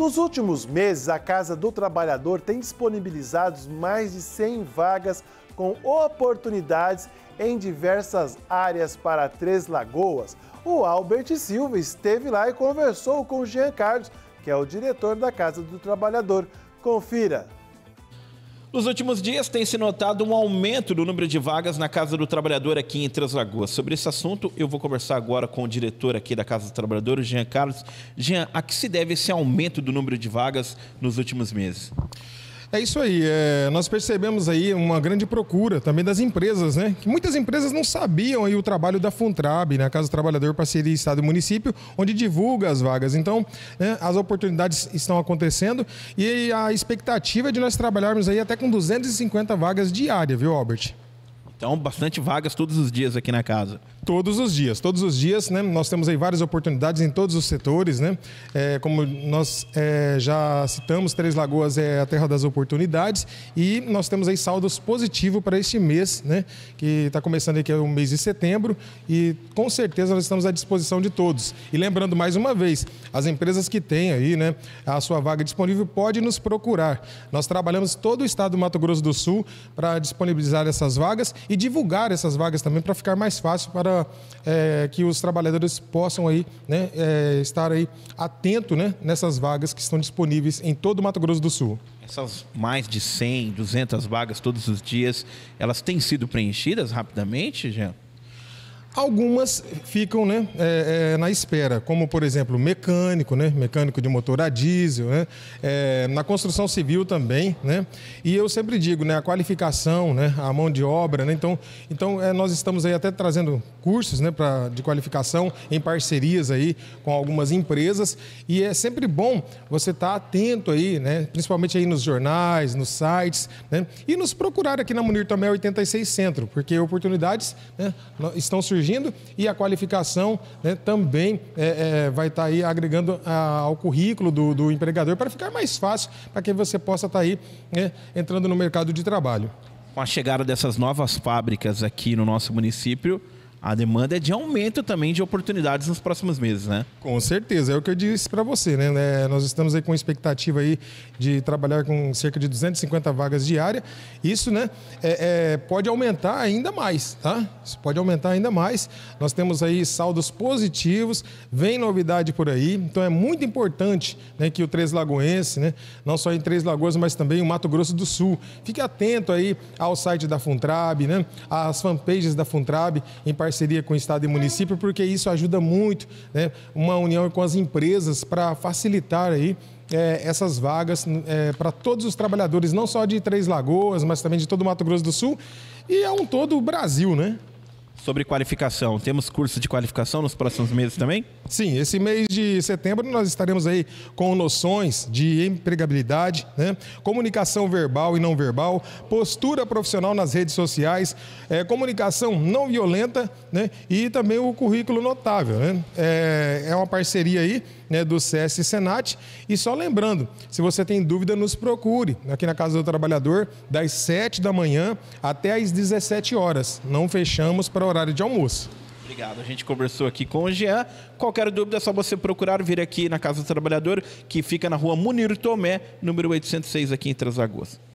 Nos últimos meses, a Casa do Trabalhador tem disponibilizado mais de 100 vagas com oportunidades em diversas áreas para Três Lagoas. O Albert Silva esteve lá e conversou com o Jean Carlos, que é o diretor da Casa do Trabalhador. Confira! Nos últimos dias tem se notado um aumento do número de vagas na Casa do Trabalhador aqui em Três Lagoas. Sobre esse assunto, eu vou conversar agora com o diretor aqui da Casa do Trabalhador, o Jean Carlos. Jean, a que se deve esse aumento do número de vagas nos últimos meses? É isso aí. É, nós percebemos aí uma grande procura também das empresas, né? Que muitas empresas não sabiam aí o trabalho da Funtrab, né? Casa do Trabalhador, Parceria Estado e Município, onde divulga as vagas. Então, né, as oportunidades estão acontecendo e a expectativa é de nós trabalharmos aí até com 250 vagas diárias, viu, Albert? Então, bastante vagas todos os dias aqui na casa. Todos os dias, todos os dias, né? Nós temos aí várias oportunidades em todos os setores, né? É, como nós é, já citamos, Três Lagoas é a terra das oportunidades e nós temos aí saldos positivos para este mês, né? Que está começando aqui é o mês de setembro e com certeza nós estamos à disposição de todos. E lembrando mais uma vez, as empresas que têm aí, né, a sua vaga disponível pode nos procurar. Nós trabalhamos todo o estado do Mato Grosso do Sul para disponibilizar essas vagas e divulgar essas vagas também para ficar mais fácil para é, que os trabalhadores possam aí, né, é, estar aí atento né, nessas vagas que estão disponíveis em todo o Mato Grosso do Sul. Essas mais de 100, 200 vagas todos os dias, elas têm sido preenchidas rapidamente, Jean? Algumas ficam né, é, é, na espera, como por exemplo mecânico, né, mecânico de motor a diesel, né, é, na construção civil também. Né, e eu sempre digo, né, a qualificação, né, a mão de obra. Né, então, então é, nós estamos aí até trazendo cursos né, pra, de qualificação em parcerias aí com algumas empresas. E é sempre bom você estar tá atento aí, né, principalmente aí nos jornais, nos sites, né, e nos procurar aqui na Munir Tomé 86 Centro, porque oportunidades né, estão surgindo surgindo e a qualificação né, também é, é, vai estar tá aí agregando a, ao currículo do, do empregador para ficar mais fácil para que você possa estar tá aí né, entrando no mercado de trabalho. Com a chegada dessas novas fábricas aqui no nosso município, a demanda é de aumento também de oportunidades nos próximos meses, né? Com certeza, é o que eu disse para você, né? É, nós estamos aí com expectativa aí de trabalhar com cerca de 250 vagas diária. Isso, né, é, é, pode aumentar ainda mais, tá? Isso pode aumentar ainda mais. Nós temos aí saldos positivos, vem novidade por aí, então é muito importante né, que o Três Lagoense, né, não só em Três Lagoas, mas também o Mato Grosso do Sul, fique atento aí ao site da Funtrab, né, às fanpages da Funtrab, em parceria com o Estado e município, porque isso ajuda muito, né? uma união com as empresas para facilitar aí é, essas vagas é, para todos os trabalhadores, não só de Três Lagoas, mas também de todo o Mato Grosso do Sul e é um todo o Brasil, né? sobre qualificação. Temos curso de qualificação nos próximos meses também? Sim, esse mês de setembro nós estaremos aí com noções de empregabilidade, né? comunicação verbal e não verbal, postura profissional nas redes sociais, é, comunicação não violenta né? e também o currículo notável. Né? É, é uma parceria aí né, do CS Senat. E só lembrando, se você tem dúvida, nos procure aqui na Casa do Trabalhador, das 7 da manhã até às 17 horas. Não fechamos para horário de almoço. Obrigado. A gente conversou aqui com o Jean. Qualquer dúvida é só você procurar vir aqui na Casa do Trabalhador, que fica na rua Munir Tomé, número 806, aqui em Transagosto.